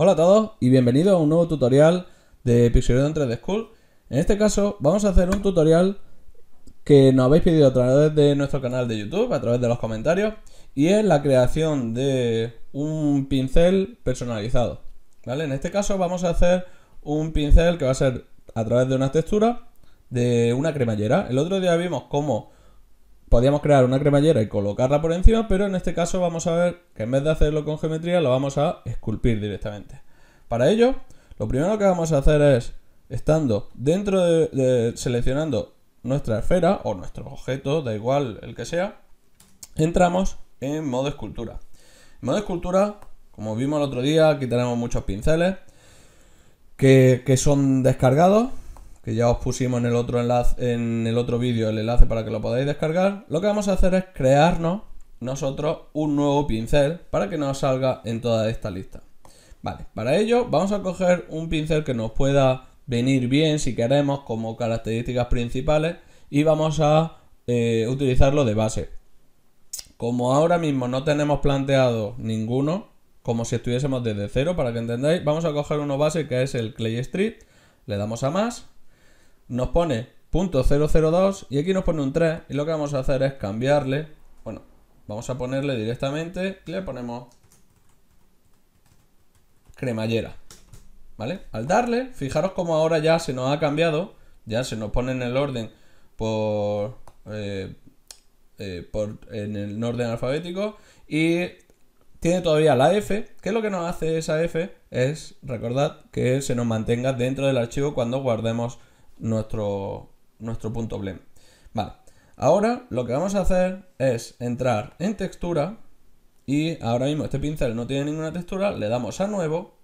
Hola a todos y bienvenidos a un nuevo tutorial de Pixelation 3D School. En este caso vamos a hacer un tutorial que nos habéis pedido a través de nuestro canal de YouTube, a través de los comentarios, y es la creación de un pincel personalizado. ¿vale? En este caso vamos a hacer un pincel que va a ser a través de una textura de una cremallera. El otro día vimos cómo Podríamos crear una cremallera y colocarla por encima, pero en este caso vamos a ver que en vez de hacerlo con geometría, lo vamos a esculpir directamente. Para ello, lo primero que vamos a hacer es, estando dentro de, seleccionando nuestra esfera o nuestro objeto, da igual el que sea, entramos en modo escultura. En modo escultura, como vimos el otro día, aquí tenemos muchos pinceles que, que son descargados ya os pusimos en el otro enlace, en el otro vídeo el enlace para que lo podáis descargar, lo que vamos a hacer es crearnos nosotros un nuevo pincel para que nos salga en toda esta lista. Vale, para ello vamos a coger un pincel que nos pueda venir bien si queremos como características principales y vamos a eh, utilizarlo de base. Como ahora mismo no tenemos planteado ninguno, como si estuviésemos desde cero para que entendáis, vamos a coger uno base que es el Clay Street, le damos a más nos pone .002 y aquí nos pone un 3 y lo que vamos a hacer es cambiarle, bueno, vamos a ponerle directamente, le ponemos cremallera, ¿vale? Al darle, fijaros como ahora ya se nos ha cambiado, ya se nos pone en el orden por, eh, eh, por en el orden alfabético y tiene todavía la F, que lo que nos hace esa F es, recordad, que se nos mantenga dentro del archivo cuando guardemos nuestro, nuestro punto blend. Vale, ahora lo que vamos a hacer es entrar en textura y ahora mismo este pincel no tiene ninguna textura, le damos a nuevo,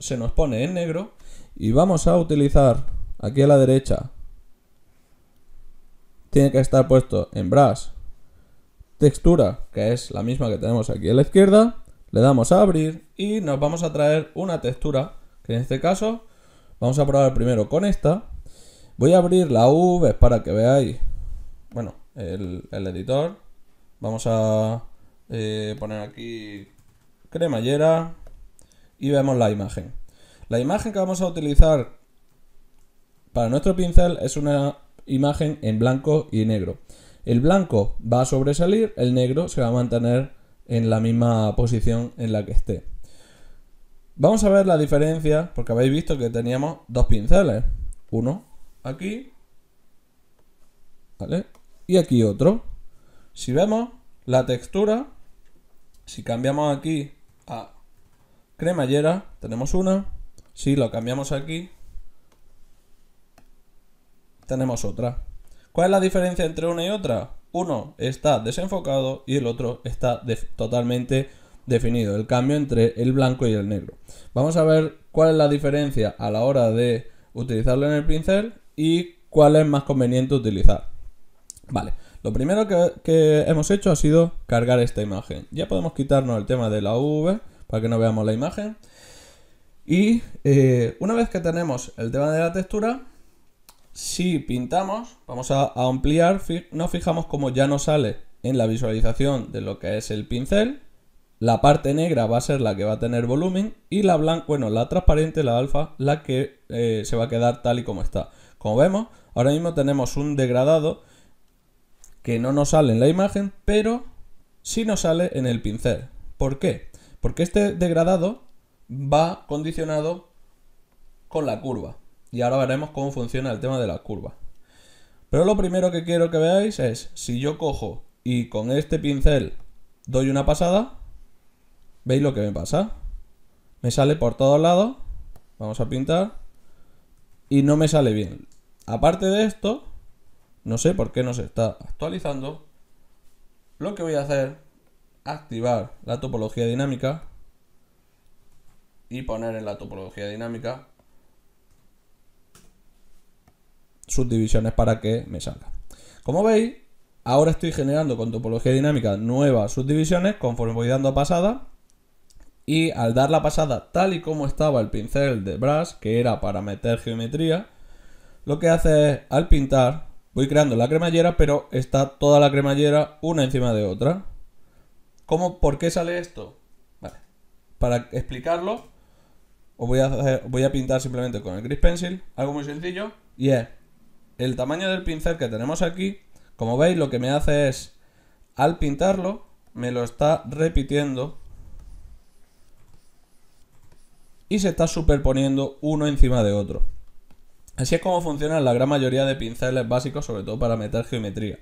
se nos pone en negro y vamos a utilizar aquí a la derecha, tiene que estar puesto en brush, textura, que es la misma que tenemos aquí a la izquierda, le damos a abrir y nos vamos a traer una textura, que en este caso vamos a probar primero con esta, Voy a abrir la V para que veáis. Bueno, el, editor. Vamos a eh, poner aquí cremallera y vemos la imagen. La imagen que vamos a utilizar para nuestro pincel es una imagen en blanco y negro. El blanco va a sobresalir, el negro se va a mantener en la misma posición en la que esté. Vamos a ver la diferencia, porque habéis visto que teníamos dos pinceles. Uno aquí, ¿vale? Y aquí otro. Si vemos la textura, si cambiamos aquí a cremallera, tenemos una. Si lo cambiamos aquí, tenemos otra. ¿Cuál es la diferencia entre una y otra? Uno está desenfocado y el otro está totalmente definido. El cambio entre el blanco y el negro. Vamos a ver cuál es la diferencia a la hora de utilizarlo en el pincel y cuál es más conveniente utilizar. Vale, lo primero que, hemos hecho ha sido cargar esta imagen. Ya podemos quitarnos el tema de la V para que no veamos la imagen. Y eh, una vez que tenemos el tema de la textura, si pintamos, vamos a, ampliar, no nos fijamos como ya no sale en la visualización de lo que es el pincel. La parte negra va a ser la que va a tener volumen y la blanca, bueno, la transparente, la alfa, la que eh, se va a quedar tal y como está. Como vemos, ahora mismo tenemos un degradado que no nos sale en la imagen, pero sí nos sale en el pincel. ¿Por qué? Porque este degradado va condicionado con la curva. Y ahora veremos cómo funciona el tema de la curva. Pero lo primero que quiero que veáis es, si yo cojo y con este pincel doy una pasada, ¿veis lo que me pasa? Me sale por todos lados, vamos a pintar, y no me sale bien. Aparte de esto, no sé por qué no se está actualizando. Lo que voy a hacer, activar la topología dinámica y poner en la topología dinámica subdivisiones para que me salga. Como veis, ahora estoy generando con topología dinámica nuevas subdivisiones conforme voy dando a pasada. Y al dar la pasada tal y como estaba el pincel de brush que era para meter geometría, lo que hace es, al pintar, voy creando la cremallera, pero está toda la cremallera una encima de otra. ¿Cómo, ¿Por qué sale esto? Para explicarlo, os voy a, voy a pintar simplemente con el Gris Pencil, algo muy sencillo, y es el tamaño del pincel que tenemos aquí. Como veis, lo que me hace es, al pintarlo, me lo está repitiendo y se está superponiendo uno encima de otro. Así es como funcionan la gran mayoría de pinceles básicos, sobre todo para meter geometría.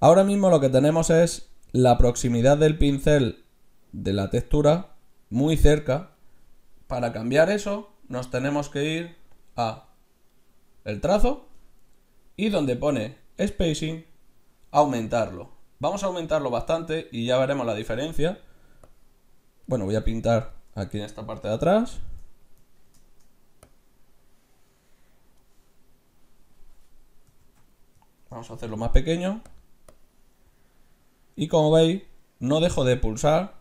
Ahora mismo lo que tenemos es la proximidad del pincel de la textura muy cerca. Para cambiar eso nos tenemos que ir a el trazo y donde pone spacing aumentarlo. Vamos a aumentarlo bastante y ya veremos la diferencia. Bueno, voy a pintar aquí en esta parte de atrás. Vamos a hacerlo más pequeño. Y como veis, no dejo de pulsar.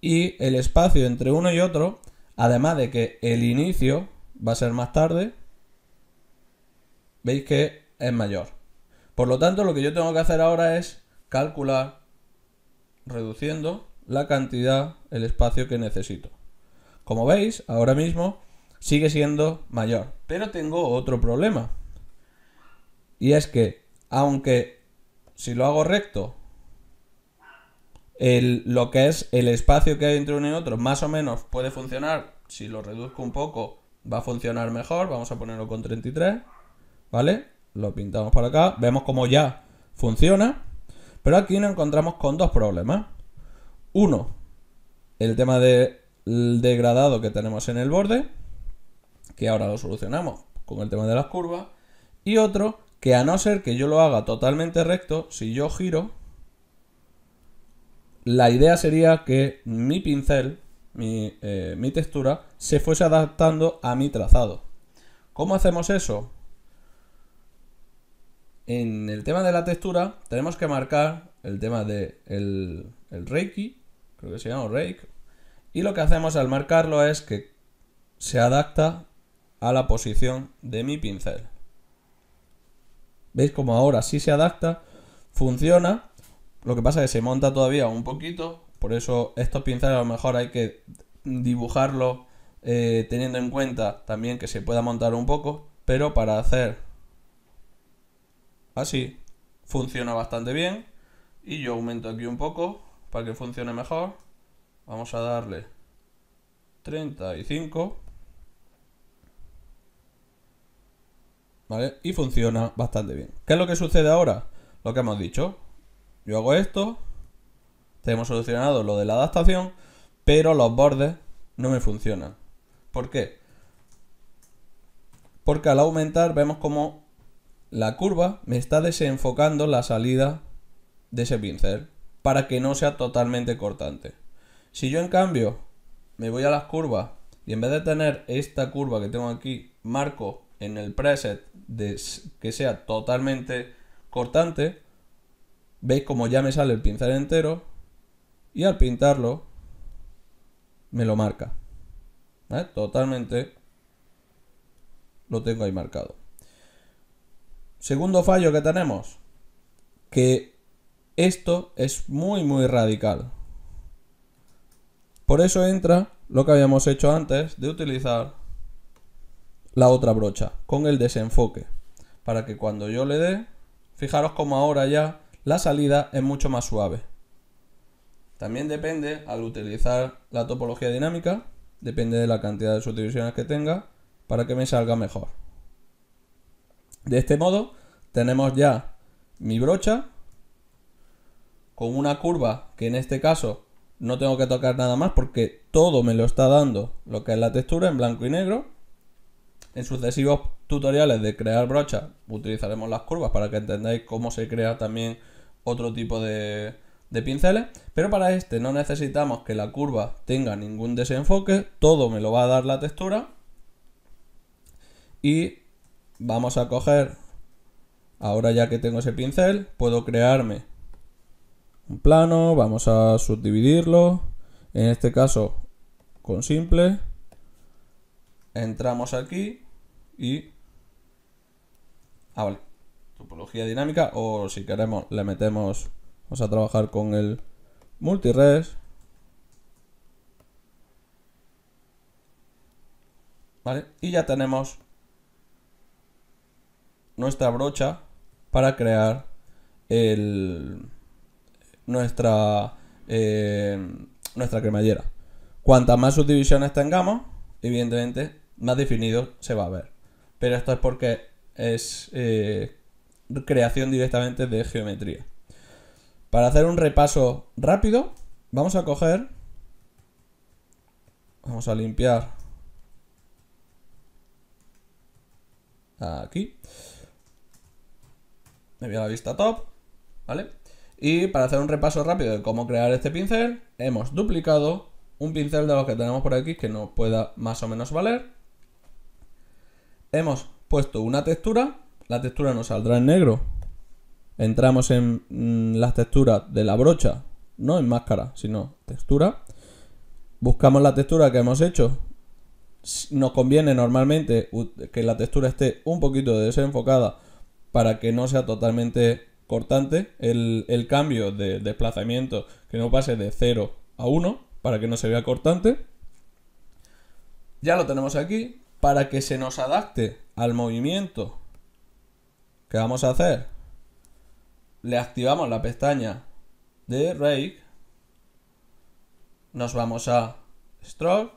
Y el espacio entre uno y otro, además de que el inicio va a ser más tarde, veis que es mayor. Por lo tanto, lo que yo tengo que hacer ahora es calcular reduciendo la cantidad, el espacio que necesito. Como veis, ahora mismo sigue siendo mayor. Pero tengo otro problema. Y es que, aunque si lo hago recto, lo que es el espacio que hay entre uno y otro más o menos puede funcionar. Si lo reduzco un poco, va a funcionar mejor. Vamos a ponerlo con 33, ¿vale? Lo pintamos para acá, vemos cómo ya funciona. Pero aquí nos encontramos con dos problemas. Uno, el tema del degradado que tenemos en el borde, que ahora lo solucionamos con el tema de las curvas. Y otro, que a no ser que yo lo haga totalmente recto, si yo giro, la idea sería que mi pincel, eh, mi, textura, se fuese adaptando a mi trazado. ¿Cómo hacemos eso? En el tema de la textura, tenemos que marcar el tema de el, Reiki, creo que se llama Reiki, y lo que hacemos al marcarlo es que se adapta a la posición de mi pincel. ¿Veis como ahora sí se adapta? Funciona. Lo que pasa es que se monta todavía un poquito. Por eso estos pinceles a lo mejor hay que dibujarlo eh, teniendo en cuenta también que se pueda montar un poco. Pero para hacer así funciona bastante bien. Y yo aumento aquí un poco para que funcione mejor. Vamos a darle 35. Y funciona bastante bien. ¿Qué es lo que sucede ahora? Lo que hemos dicho. Yo hago esto, tenemos solucionado lo de la adaptación, pero los bordes no me funcionan. ¿Por qué? Porque al aumentar vemos como la curva me está desenfocando la salida de ese pincel para que no sea totalmente cortante. Si yo en cambio me voy a las curvas y en vez de tener esta curva que tengo aquí, marco en el preset de, que sea totalmente cortante, veis como ya me sale el pincel entero y al pintarlo me lo marca. Totalmente lo tengo ahí marcado. Segundo fallo que tenemos, que esto es muy muy radical. Por eso entra lo que habíamos hecho antes de utilizar la otra brocha con el desenfoque para que cuando yo le dé, fijaros como ahora ya la salida es mucho más suave. También depende, al utilizar la topología dinámica, depende de la cantidad de subdivisiones que tenga para que me salga mejor. De este modo, tenemos ya mi brocha con una curva que en este caso no tengo que tocar nada más porque todo me lo está dando lo que es la textura en blanco y negro en sucesivos tutoriales de crear brochas utilizaremos las curvas para que entendáis cómo se crea también otro tipo de, de pinceles, pero para este no necesitamos que la curva tenga ningún desenfoque, todo me lo va a dar la textura y vamos a coger, ahora ya que tengo ese pincel, puedo crearme un plano, vamos a subdividirlo, en este caso con simple entramos aquí y... Ah, vale. Topología dinámica o si queremos le metemos... Vamos a trabajar con el multires. Vale, y ya tenemos nuestra brocha para crear el, nuestra, eh, nuestra cremallera. Cuantas más subdivisiones tengamos, evidentemente más definido se va a ver. Pero esto es porque es eh, creación directamente de geometría. Para hacer un repaso rápido, vamos a coger... Vamos a limpiar... Aquí. Me voy a la vista top. ¿Vale? Y para hacer un repaso rápido de cómo crear este pincel, hemos duplicado un pincel de los que tenemos por aquí que no pueda más o menos valer hemos puesto una textura, la textura nos saldrá en negro. Entramos en mm, las texturas de la brocha, no en máscara, sino textura. Buscamos la textura que hemos hecho. Nos conviene normalmente que la textura esté un poquito desenfocada para que no sea totalmente cortante el, el cambio de desplazamiento, que no pase de 0 a 1 para que no se vea cortante. Ya lo tenemos aquí, para que se nos adapte al movimiento que vamos a hacer, le activamos la pestaña de Rake, nos vamos a Stroke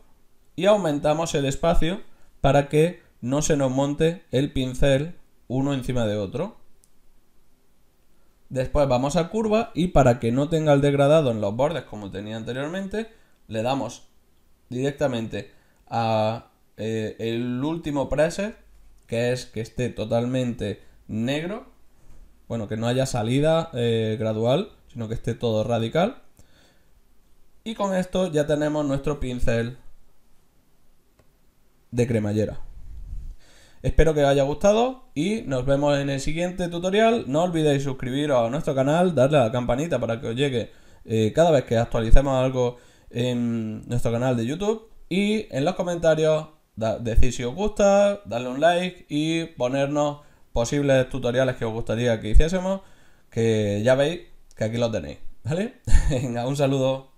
y aumentamos el espacio para que no se nos monte el pincel uno encima de otro. Después vamos a curva y para que no tenga el degradado en los bordes como tenía anteriormente, le damos directamente a eh, el último preset, que es que esté totalmente negro, bueno, que no haya salida eh, gradual, sino que esté todo radical. Y con esto ya tenemos nuestro pincel de cremallera. Espero que os haya gustado y nos vemos en el siguiente tutorial. No olvidéis suscribiros a nuestro canal, darle a la campanita para que os llegue eh, cada vez que actualicemos algo en nuestro canal de YouTube. Y en los comentarios decir si os gusta, darle un like y ponernos posibles tutoriales que os gustaría que hiciésemos, que ya veis que aquí lo tenéis, ¿vale? Venga, un saludo.